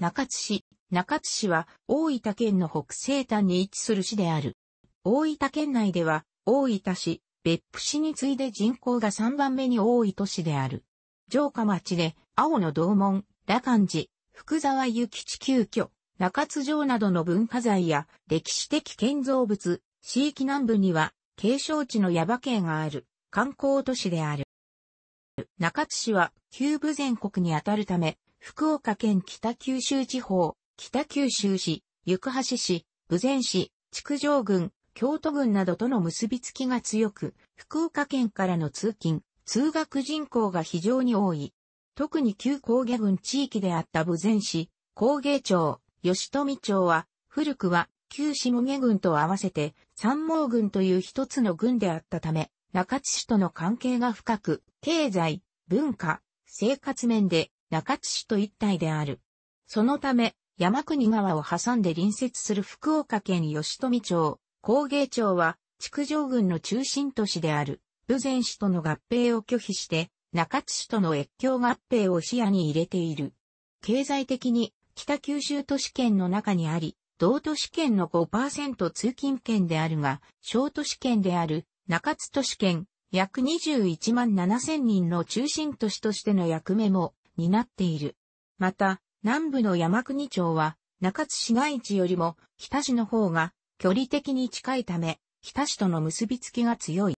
中津市。中津市は大分県の北西端に位置する市である。大分県内では大分市、別府市に次いで人口が3番目に多い都市である。城下町で青の道門、羅漢寺、福沢諭吉急居、中津城などの文化財や歴史的建造物、地域南部には景勝地の矢場県がある観光都市である。中津市は旧部全国にあたるため、福岡県北九州地方、北九州市、行橋市、豊前市、築城郡、京都郡などとの結びつきが強く、福岡県からの通勤、通学人口が非常に多い。特に旧工芸郡地域であった豊前市、工芸町、吉富町は、古くは旧下毛郡と合わせて三毛郡という一つの郡であったため、中津市との関係が深く、経済、文化、生活面で中津市と一体である。そのため、山国川を挟んで隣接する福岡県吉富町、工芸町は、築城郡の中心都市である、武前市との合併を拒否して、中津市との越境合併を視野に入れている。経済的に、北九州都市圏の中にあり、同都市圏の5%通勤圏であるが、小都市圏である中津都市圏、約21万7000人の中心都市としての役目も担っている。また、南部の山国町は、中津市街地よりも、北市の方が、距離的に近いため、北市との結びつきが強い。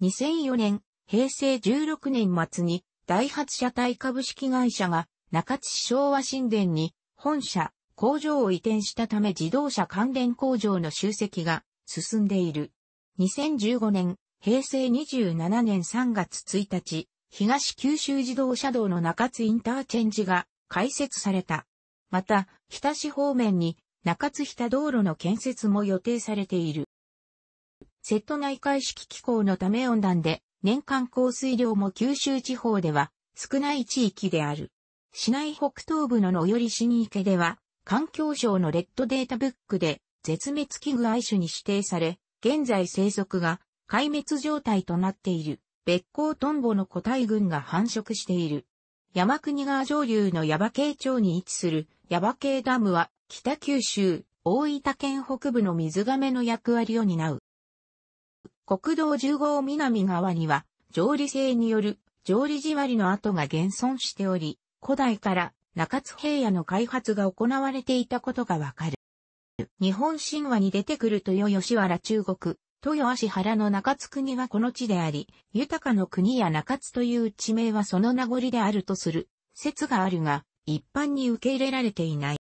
2004年、平成16年末に、第八社体株式会社が、中津市昭和神殿に、本社、工場を移転したため自動車関連工場の集積が進んでいる。2015年、平成27年3月1日、東九州自動車道の中津インターチェンジが開設された。また、日田市方面に中津日田道路の建設も予定されている。セット内海式機構のため温暖で、年間降水量も九州地方では少ない地域である。市内北東部の野寄新池では、環境省のレッドデータブックで絶滅危惧愛種に指定され、現在生息が壊滅状態となっている。別光トンボの個体群が繁殖している。山国川上流の矢場渓町に位置する矢場渓ダムは北九州、大分県北部の水亀の役割を担う。国道10号南側には上理性による上理地割の跡が現存しており、古代から中津平野の開発が行われていたことがわかる。日本神話に出てくると豊吉原中国、豊橋原の中津国はこの地であり、豊かの国や中津という地名はその名残であるとする説があるが、一般に受け入れられていない。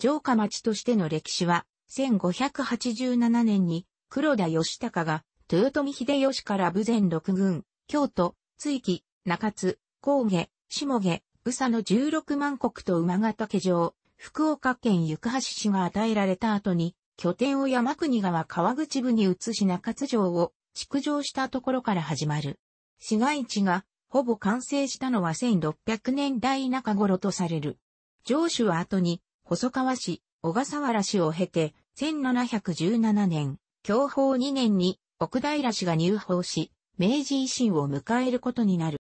城下町としての歴史は、1587年に黒田義高が豊臣秀吉から武前六軍、京都、追記、中津、高下、下下、宇佐の16万国と馬形家城、福岡県行橋市が与えられた後に、拠点を山国川川口部に移し中津城を築城したところから始まる。市街地がほぼ完成したのは1600年代中頃とされる。城主は後に細川市、小笠原市を経て1717年、享保2年に奥平氏が入法し、明治維新を迎えることになる。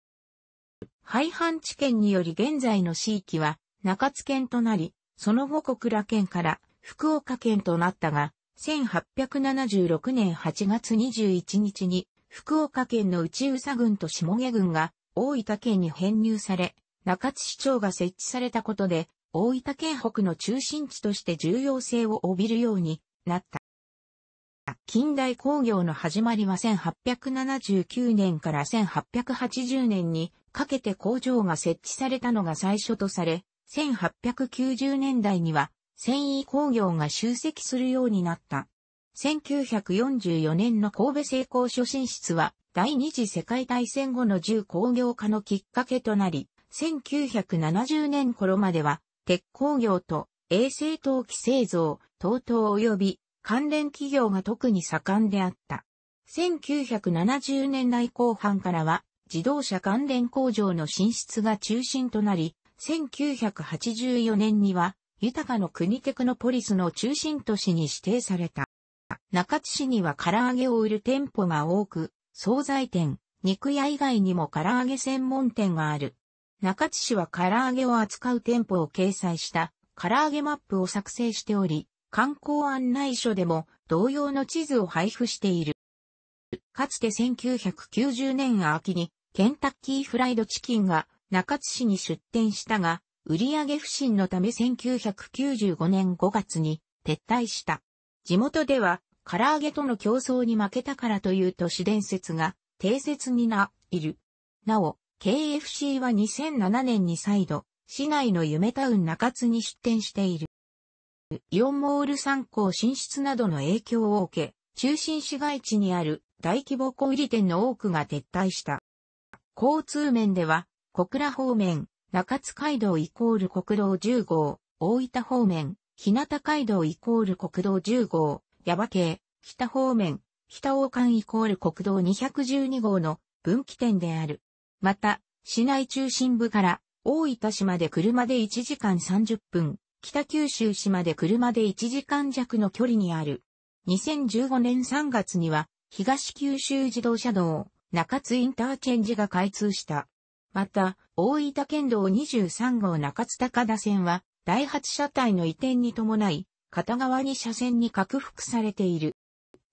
廃藩置県により現在の地域は中津県となり、その後小倉県から福岡県となったが、1876年8月21日に、福岡県の内宇佐郡と下毛郡が大分県に編入され、中津市長が設置されたことで、大分県北の中心地として重要性を帯びるようになった。近代工業の始まりは1879年から1880年にかけて工場が設置されたのが最初とされ、1890年代には繊維工業が集積するようになった。1944年の神戸製鋼所進出は、第二次世界大戦後の重工業化のきっかけとなり、1970年頃までは、鉄工業と衛星陶器製造、等々及び関連企業が特に盛んであった。1970年代後半からは、自動車関連工場の進出が中心となり、1984年には豊かの国テクノポリスの中心都市に指定された。中津市には唐揚げを売る店舗が多く、惣菜店、肉屋以外にも唐揚げ専門店がある。中津市は唐揚げを扱う店舗を掲載した唐揚げマップを作成しており、観光案内所でも同様の地図を配布している。かつて1990年秋にケンタッキーフライドチキンが中津市に出店したが、売上不振のため1995年5月に撤退した。地元では、唐揚げとの競争に負けたからという都市伝説が定説にな、いる。なお、KFC は2007年に再度、市内の夢タウン中津に出店している。イオンモール参考進出などの影響を受け、中心市街地にある大規模小売店の多くが撤退した。交通面では、小倉方面、中津街道イコール国道10号、大分方面、日向街道イコール国道10号、耶馬系、北方面、北王冠イコール国道212号の分岐点である。また、市内中心部から大分市まで車で1時間30分、北九州市まで車で1時間弱の距離にある。2015年3月には、東九州自動車道、中津インターチェンジが開通した。また、大分県道23号中津高田線は、第8車体の移転に伴い、片側に車線に拡幅されている。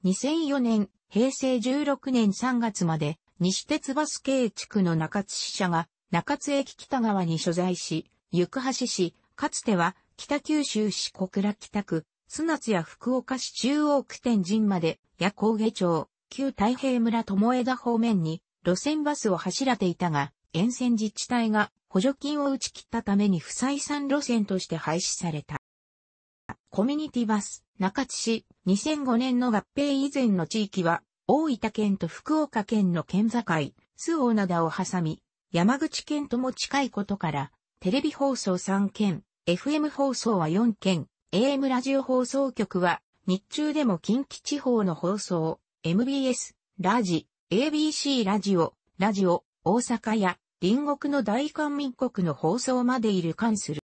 2004年、平成16年3月まで、西鉄バス系地区の中津支社が、中津駅北側に所在し、行橋市、かつては、北九州市小倉北区、砂津や福岡市中央区天神まで、夜光下町、旧太平村友枝方面に、路線バスを走らていたが、沿線自治体が補助金を打ち切ったために不採算路線として廃止された。コミュニティバス、中津市、2005年の合併以前の地域は、大分県と福岡県の県境、周防灘を挟み、山口県とも近いことから、テレビ放送3県、FM 放送は4県、AM ラジオ放送局は、日中でも近畿地方の放送、MBS、ラジ、ABC ラジオ、ラジオ、大阪や隣国の大韓民国の放送までいる関する。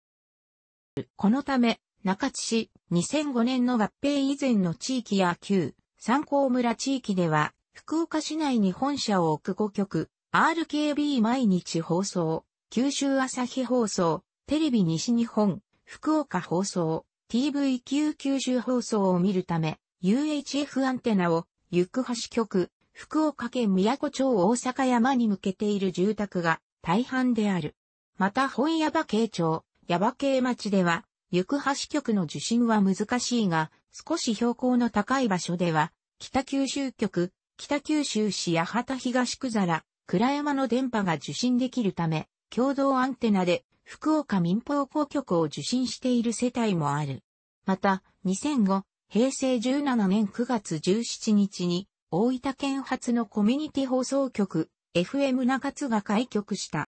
このため、中津市2005年の合併以前の地域や旧参考村地域では、福岡市内に本社を置く5局、RKB 毎日放送、九州朝日放送、テレビ西日本、福岡放送、TVQ 九州放送を見るため、UHF アンテナを、行橋局、福岡県宮古町大阪山に向けている住宅が、大半である。また本屋場慶町、矢場系町では、行橋局の受信は難しいが、少し標高の高い場所では、北九州局、北九州市八幡東区皿、倉山の電波が受信できるため、共同アンテナで福岡民放公局を受信している世帯もある。また、2005、平成17年9月17日に、大分県発のコミュニティ放送局、FM 中津が開局した。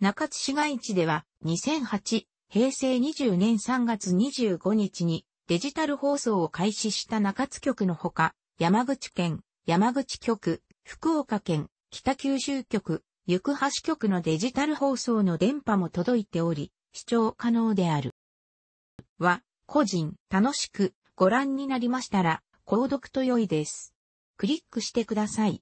中津市街地では2008、平成20年3月25日にデジタル放送を開始した中津局のほか、山口県、山口局、福岡県、北九州局、行橋局のデジタル放送の電波も届いており、視聴可能である。は、個人、楽しく、ご覧になりましたら、購読と良いです。クリックしてください。